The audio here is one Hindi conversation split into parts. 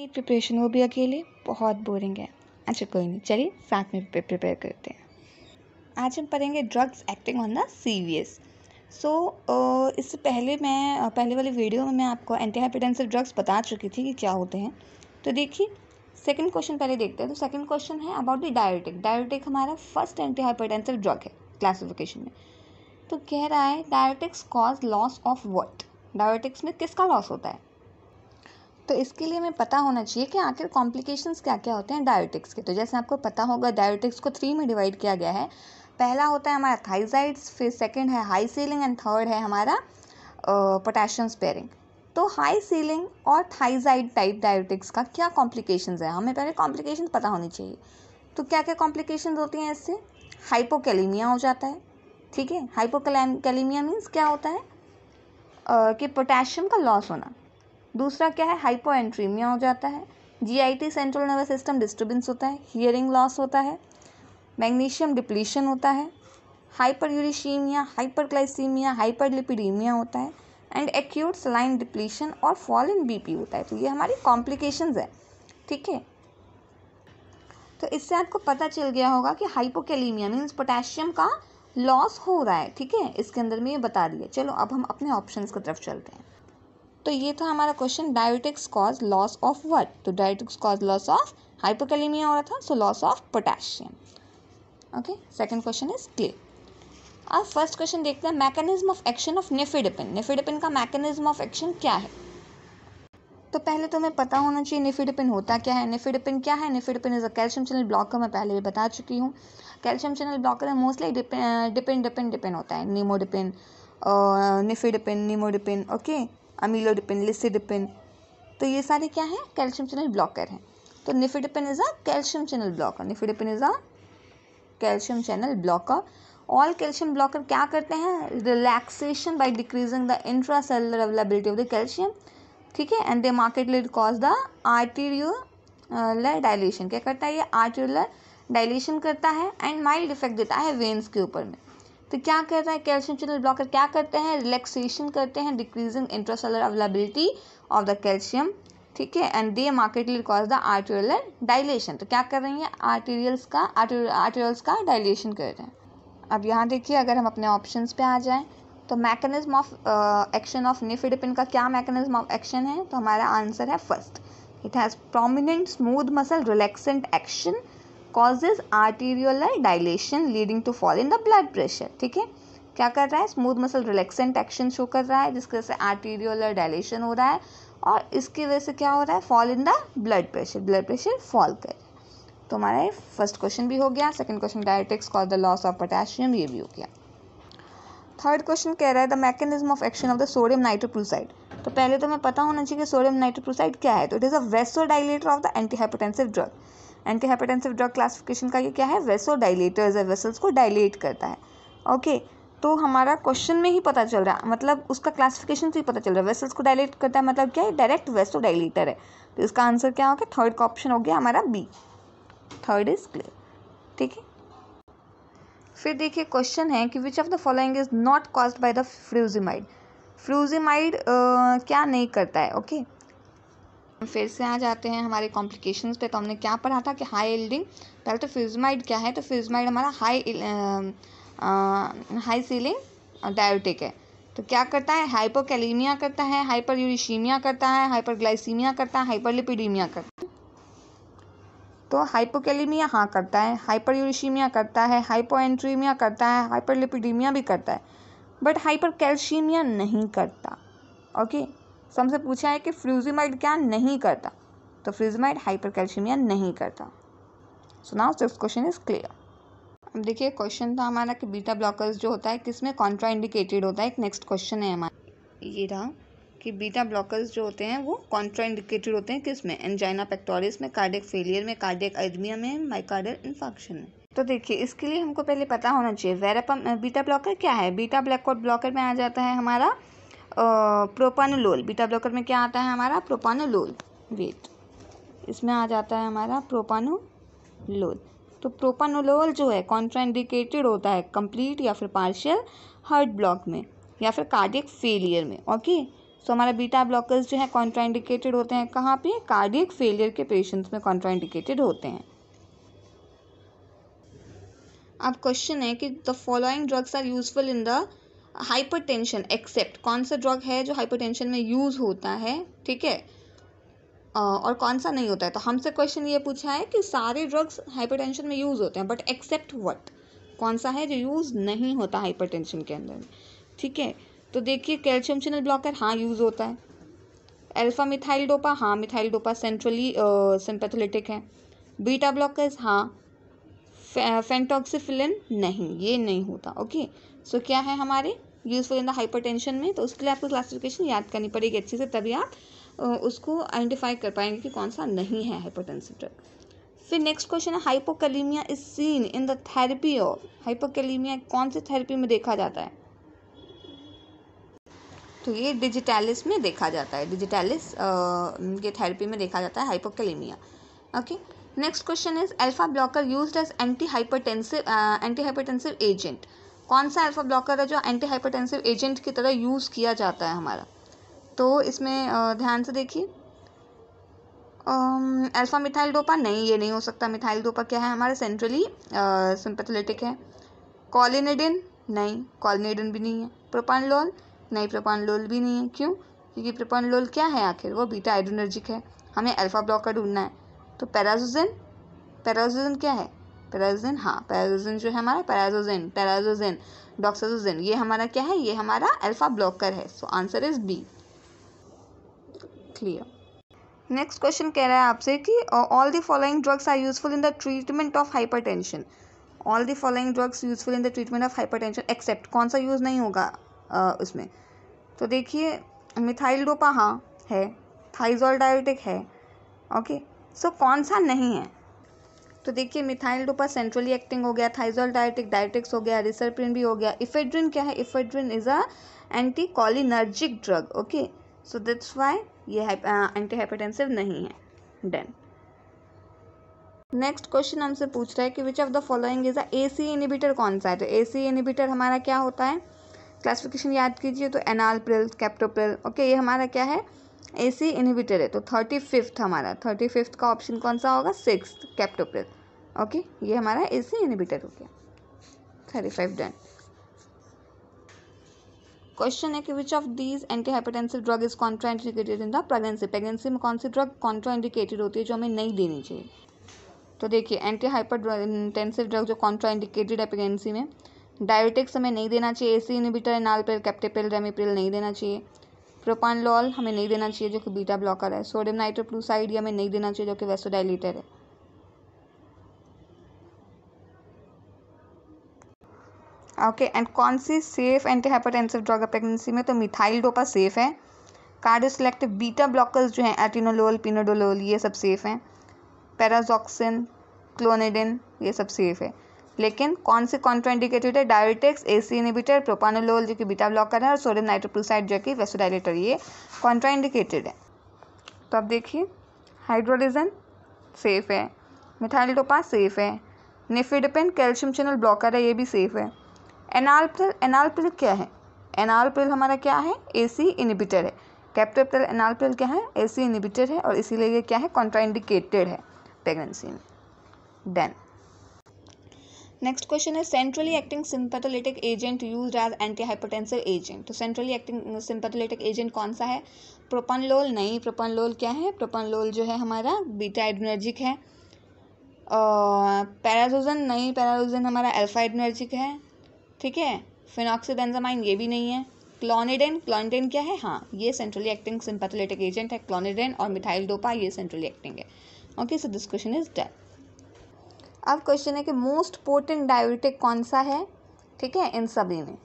की प्रिपरेशन वो भी अकेले बहुत बोरिंग है अच्छा कोई नहीं चलिए साथ में प्रिपेयर करते हैं आज हम पढ़ेंगे drugs acting on the CVS so इससे पहले मैं पहले वाले वीडियो में मैं आपको एंटी ड्रग्स बता चुकी थी कि क्या होते हैं तो देखिए सेकंड क्वेश्चन पहले देखते हैं तो सेकंड क्वेश्चन है अबाउट द डायोटिक डायोटिक हमारा फर्स्ट एंटी हाइपिटेंसिव ड्रग है क्लासिफिकेशन में तो कह रहा है diuretics cause loss of what diuretics में किसका लॉस होता है तो इसके लिए हमें पता होना चाहिए कि आखिर कॉम्प्लिकेशंस क्या क्या होते हैं डायोटिक्स के तो जैसे आपको पता होगा डायोटिक्स को थ्री में डिवाइड किया गया है पहला होता है हमारा थाइजाइड्स फिर सेकेंड है हाई सीलिंग एंड थर्ड है हमारा पोटेशियम स्पेयरिंग तो हाई सीलिंग और थाइजाइड टाइप डायोटिक्स का क्या कॉम्प्लिकेशन है हमें पहले कॉम्प्लिकेशन पता होनी चाहिए तो क्या क्या कॉम्प्लिकेशन होती हैं इससे हाइपोकैलीमिया हो जाता है ठीक है हाइपोकैलीमिया मीन्स क्या होता है uh, कि पोटेशियम का लॉस होना दूसरा क्या है हाइपो हो जाता है GIT central nervous system disturbance होता है हियरिंग लॉस होता है मैग्नीशियम डिप्लीशन होता है hyper uricaemia hyper glycaemia hyper lipidaemia होता है एंड एक्यूट सलाइन डिप्लीशन और फॉल इन बीपी होता है तो ये हमारी कॉम्प्लिकेशंस है ठीक है तो इससे आपको पता चल गया होगा कि हाइपोकेलीमिया मीन्स पोटेशियम का लॉस हो रहा है ठीक है इसके अंदर में ये बता दिया चलो अब हम अपने ऑप्शंस की तरफ चलते हैं तो ये था हमारा question diuretics cause loss of word तो diuretics cause loss of hypokalaemia हो रहा था so loss of potassium okay second question is clear अब फर्स्ट क्वेश्चन देखते हैं mechanism of action of nifedipine nifedipine का मैकेनिज्म ऑफ एक्शन क्या है तो पहले तो हमें पता होना चाहिए निफिडिपिन होता क्या है निफिडिपिन क्या है nifedipine is a calcium channel blocker मैं पहले भी बता चुकी हूँ कैल्शियम चैनल ब्लॉकर में मोस्टली डिपेंड डिपेंड डिपेंड होता है नीमोडिपिन निफिडिपिन निमोडिपिन ओके अमीलोडिपिन लिसिडिपिन तो ये सारे क्या हैं कैल्शियम चैनल ब्लॉकर हैं तो nifedipine is a calcium channel blocker nifedipine is a calcium channel blocker all calcium blocker क्या करते हैं relaxation by decreasing the intra cellular availability of the calcium ठीक है and they markedly cause the arterial dilation क्या करता है ये आर्टीरियल डायलेशन करता है एंड माइल्ड इफेक्ट देता है वेन्स के ऊपर में तो क्या कर रहा है कैल्शियम चैनल ब्लॉकर क्या करते हैं रिलैक्सेशन करते हैं decreasing intracellular availability of the calcium ठीक है and they markedly cause the arterial dilation तो क्या कर रही है आर्टेरियल्स का आर्टेरियल्स का डाइलेशन कर रहे हैं अब यहाँ देखिए अगर हम अपने ऑप्शन पे आ जाएँ तो mechanism of action of nifedipine का क्या मैकेनिज्म ऑफ एक्शन है तो हमारा आंसर है first it has prominent smooth muscle relaxant action causes arteriolar dilation leading to fall in the blood pressure ठीक है क्या कर रहा है smooth muscle relaxant action show कर रहा है जिसकी वजह से आर्टीरियोलर डायलेशन हो रहा है और इसकी वजह से क्या हो रहा है fall in the blood pressure blood pressure fall कर तो हमारा फर्स्ट क्वेश्चन भी हो गया second question diuretics call the loss of potassium ये भी हो गया थर्ड क्वेश्चन कह रहा है the mechanism of action of the sodium nitroprusside तो पहले तो मैं पता होना चाहिए कि सोडियम नाइट्रोप्रोसाइड क्या है तो it is a vasodilator of the anti hypotensive drug hypertensive drug classification का ये क्या है वेसो डायलेटर्स है वेसल्स को डायलेट करता है ओके okay, तो हमारा क्वेश्चन में ही पता चल रहा है मतलब उसका क्लासिफिकेशन से ही पता चल रहा है वेसल्स को डायलेट करता है मतलब क्या है डायरेक्ट वेसो डायलेटर है तो इसका आंसर क्या हो गया थर्ड का ऑप्शन हो गया हमारा बी थर्ड इज क्लियर ठीक है फिर देखिए क्वेश्चन है कि which of the following is not caused by the frusemide frusemide क्या नहीं करता है ओके okay? फिर से आ जाते हैं हमारे कॉम्प्लिकेशंस पे तो हमने क्या पढ़ा था कि हाई एल्डिंग पहले तो फ्यूजमाइड क्या है तो फ्यूजमाइड हमारा हाई हाई सीलिंग डायोटिक है तो क्या करता है हाइपोकैलीमिया करता है हाइपर यूरिशीमिया करता है हाइपरग्लाइसीमिया करता है हाइपरलिपिडीमिया करता है तो हाइपोकैलीमिया हाँ करता है हाइपर यूरिशीमिया करता है हाइपोएंट्रीमिया करता है हाइपरलिपिडीमिया भी करता है बट हाइपर कैल्शीमिया नहीं करता ओके okay? सो तो हमसे पूछा है कि फ्रूजीमाइड क्या नहीं करता तो फ्रूजीमाइड हाइपर नहीं करता so now six question is clear अब देखिए क्वेश्चन था हमारा कि बीटा ब्लॉकर्स जो होता है किसमें इंडिकेटेड होता है एक नेक्स्ट क्वेश्चन है हमारा ये रहा कि बीटा ब्लॉकर्स जो होते हैं वो कॉन्ट्राइंडिकेटेड होते हैं किसमें एंजाइना पेक्टोरिस में कार्डियक फेलियर में कार्डियक एडमिया में माइकार्डियल इन्फेक्शन में तो देखिए इसके लिए हमको पहले पता होना चाहिए वेरापम बीटा ब्लॉकर क्या है बीटा ब्लैक ब्लॉकर में आ जाता है हमारा प्रोपानोलोल बीटा ब्लॉकर में क्या आता है हमारा प्रोपानोलोल वेट इसमें आ जाता है हमारा प्रोपानोलोल तो प्रोपानोलोल जो है कॉन्ट्राइंडिकेटेड होता है कंप्लीट या फिर पार्शियल हार्ट ब्लॉक में या फिर कार्डियक फेलियर में ओके सो हमारा बीटा ब्लॉकर्स जो है कॉन्ट्राइंडिकेटेड होते हैं कहाँ पे कार्डियक फेलियर के पेशेंट्स में कॉन्ट्राइंडिकेटेड होते हैं अब क्वेश्चन है कि the following drugs are useful in the hypertension except कौन सा ड्रग है जो हाइपरटेंशन में यूज़ होता है ठीक है और कौन सा नहीं होता है तो हमसे क्वेश्चन ये पूछा है कि सारे ड्रग्स हाइपरटेंशन में यूज़ होते हैं बट एक्सेप्ट वट कौन सा है जो यूज़ नहीं होता हाइपरटेंशन के अंदर ठीक है तो देखिए कैल्शियम चैनल ब्लॉकर हाँ यूज़ होता है अल्फा मिथाइल डोपा हाँ मिथाइल डोपा सेंट्रली सिंपैथोलिटिक है बीटा ब्लॉकर्स हाँ फे, नहीं ये नहीं होता ओके सो so, क्या है हमारे यूजफुल इन द हाइपरटेंशन में तो उसके लिए आपको क्लासिफिकेशन याद करनी पड़ेगी अच्छे से तभी आप उसको आइडेंटिफाई कर पाएंगे कि कौन सा नहीं है हाइपरटेंसिव ड्रग फिर नेक्स्ट क्वेश्चन है hypokalaemia is seen in the therapy of hypokalaemia कौन सी थेरेपी में देखा जाता है तो ये डिजिटैलिस में देखा जाता है डिजिटैलिस के थेरेपी में देखा जाता है hypokalaemia okay next question is alpha blocker use as anti hypertensive anti hypertensive agent कौन सा अल्फ़ा ब्लॉकर है जो एंटी हाइपरटेंसिव एजेंट की तरह यूज़ किया जाता है हमारा तो इसमें ध्यान से देखिए अल्फ़ा मिथाइल डोपा नहीं ये नहीं हो सकता मिथाइल डोपा क्या है हमारा सेंट्रली सिंपथलेटिक है कॉलिनेडिन नहीं कॉलिनेडिन भी नहीं है प्रोपान लोल नहीं प्रोपान लोल भी नहीं है क्यों क्योंकि प्रोपान लोल क्या है आखिर वो बीटा हाइड्रोनर्जिक है हमें अल्फ़ा ब्लॉकर ढूंढना है तो पैराजोजिन पैराजोजिन क्या है पैराजोजिन हाँ पैराजोजिन जो है हमारा पैराजोजिन पैराजोजिन डॉक्साजोजिन ये हमारा क्या है ये हमारा अल्फा ब्लॉकर है so answer is B clear next question कह रहा है आपसे कि all the following drugs are useful in the treatment of hypertension all the following drugs useful in the treatment of hypertension except कौन सा यूज़ नहीं होगा uh, उसमें तो देखिए मिथाइल डोपा हाँ है थाइजोल डायोटिक है ओके सो कौन सा नहीं है तो देखिए मिथाइल डोपा सेंट्रली एक्टिंग हो गया थाइजोल डायटिक डायटिक्स हो गया रिसरप्रिन भी हो गया इफेड्रिन क्या है ephedrine is a anti cholinergic drug okay so that's why ये एंटी नहीं है डेन नेक्स्ट क्वेश्चन हमसे पूछ रहा है कि which of the following is a A C inhibitor कौन सा है तो ए सी इनिबिटर हमारा क्या होता है क्लासिफिकेशन याद कीजिए तो एनालप्रिल कैप्टोप्रिल ओके ये हमारा क्या है ए सी इनिविटर है तो थर्टी फिफ्थ हमारा थर्टी फिफ्थ का ऑप्शन कौन सा होगा सिक्स कैप्टोप्रिल ओके ये हमारा ए सी इनिविटर हो गया थर्टी फाइव डन क्वेश्चन है कि which of these anti hypertensive drug is contraindicated in the pregnancy pregnancy में कौन सी ड्रग कॉन्ट्रा इंडिकेटेड होती है जो हमें नहीं देनी चाहिए तो देखिए एंटी हाइपर इंटेंसिव ड्रग जो कॉन्ट्रा इंडिकेटेड है प्रेगनेंसी में डायबिटिक्स हमें नहीं देना चाहिए ए सी इनिबिटर एनालपिल कैप्टेपिल रेमिप्रिल नहीं देना चाहिए प्रोपानलॉल हमें नहीं देना चाहिए जो कि बीटा ब्लॉकर है सोडियम नाइट्रोप्लूसाइड ये हमें नहीं देना चाहिए जो कि वेसोडाइलेटर है ओके एंड कौन सी सेफ एंटी हाइपरटेंसिव ड्रग है प्रेगनेंसी में तो मिथाइल डोपा सेफ है कार्डियोसेलेक्टिव बीटा ब्लॉकर्स जो हैं एटिनोलोल पिनोडोलोल ये सब सेफ हैं पैराजॉक्सिन क्लोनेडिन ये सब सेफ है लेकिन कौन से कॉन्ट्राइंडिकेटेड है डायबिटिक्स ए सी इनिबिटर प्रोपानोलोल जो कि बीटा ब्लॉकर है और सोडियम नाइट्रोप्रोसाइड जो कि वेसोडाइलेटर ये कॉन्ट्राइंडिकेटेड है तो अब देखिए हाइड्रोलिजन सेफ़ है मिथाइल टोपा सेफ़ है निफिडपिन कैल्शियम चैनल ब्लॉकर है ये भी सेफ़ है एनालप्रिल एनालप्रिल क्या है एनालप्रिल हमारा क्या है ए सी इनिबिटर है कैप्टोप्रिल एनालप्रिल क्या है ए सी इनिबिटर है और इसीलिए ये क्या है कॉन्ट्राइंडिकेटेड है प्रेगनेंसी में डन नेक्स्ट क्वेश्चन है centrally acting sympatholytic agent use as anti hypotensive agent तो सेंट्रली एक्टिंग सिंपैथोलिटिक एजेंट कौन सा है प्रोपनलोल नहीं प्रोपनलोल क्या है प्रोपनलोल जो है हमारा बीटा एडनर्जिक है पैराजोजन नहीं पैराजोजन हमारा अल्फा एडनर्जिक है ठीक है फिनॉक्सीडेंजामाइन ये भी नहीं है क्लोनिडेन क्लोनिडेन क्या है हाँ ये सेंट्रली एक्टिंग सिंपैथोलिटिक एजेंट है क्लोनिडेन और मिथाइल डोपा ये सेंट्रली एक्टिंग है okay so this question is done अब क्वेश्चन है कि मोस्ट पोर्टेंट डायोटिक कौन सा है ठीक है इन सभी में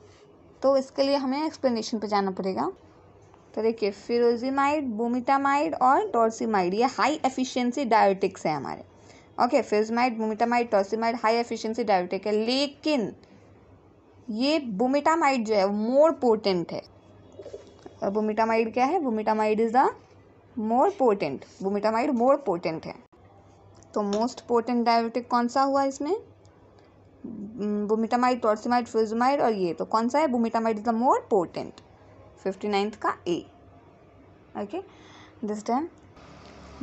तो इसके लिए हमें एक्सप्लेनेशन पे जाना पड़ेगा तो देखिए फिरोजीमाइड बोमिटामाइड और टॉर्सीमाइड ये हाई एफिशिएंसी डायोटिक्स हैं हमारे okay furosemide bumetanide torsemide high efficiency diuretic है लेकिन ये बोमिटामाइड जो है मोर पोर्टेंट है और बोमिटामाइड क्या है bumetanide is the more potent bumetanide more potent है तो मोस्ट पोटेंट डायबिटिक कौन सा हुआ इसमें हम्म, बुमिटामाइड टॉर्सीमाइड फ्यूजमाइड और ये तो कौन सा है bumetanide is the more potent fifty ninth का A okay this time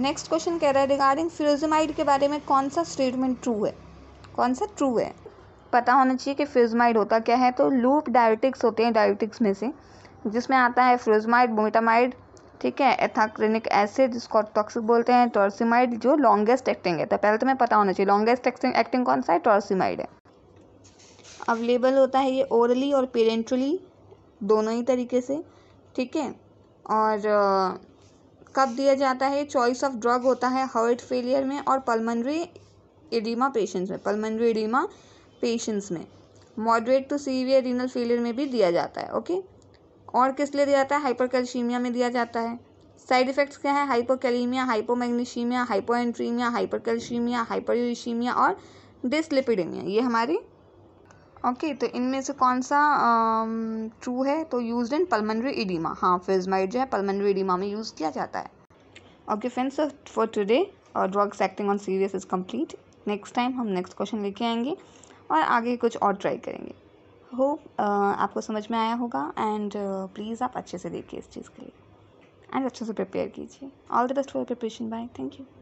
next question कह रहा है रिगार्डिंग फ्यूजमाइड के बारे में कौन सा स्टेटमेंट ट्रू है कौन सा ट्रू है पता होना चाहिए कि फ्यूजमाइड होता क्या है तो लूप डायबिटिक्स होते हैं डायबिटिक्स में से जिसमें आता है फ्यूजमाइड बोमिटामाइड ठीक है एथाक्रिनिक एसिड जिसको टॉक्सिक बोलते हैं टॉर्सिमाइड जो लॉन्गेस्ट एक्टिंग है तो पहले तो मैं पता होना चाहिए लॉन्गेस्ट एक्टिंग एक्टिंग कौन सा है टॉर्सिमाइड है अवेलेबल होता है ये ओरली और पेरेंट्रली दोनों ही तरीके से ठीक है और आ, कब दिया जाता है चॉइस ऑफ ड्रग होता है हार्ट फेलियर में और पलमनरी एडिमा पेशेंट्स में पलमनरी एडिमा पेशेंट्स में moderate to severe renal failure में भी दिया जाता है ओके और किस लिए दिया जाता है हाइपरकैल्शीमिया में दिया जाता है साइड इफेक्ट्स क्या है हाइपोकैलीमिया हाइपोमैग्नीशीमिया कैल्शीमिया हाइपर यूशीमिया और डिसलिपिडेमिया ये हमारी ओके okay, तो इनमें से कौन सा ट्रू है तो यूज इन पलमनरी इडीमा हाँ फिजमाइड जो है पलमनरी इडीमा में यूज़ किया जाता है okay friends for today drugs acting on serious is complete next time हम नेक्स्ट क्वेश्चन लेके आएंगे और आगे कुछ और ट्राई करेंगे होप आपको समझ में आया होगा एंड प्लीज़ आप अच्छे से देखिए इस चीज़ के लिए एंड अच्छे से प्रिपेयर कीजिए all the best for preparation bye thank you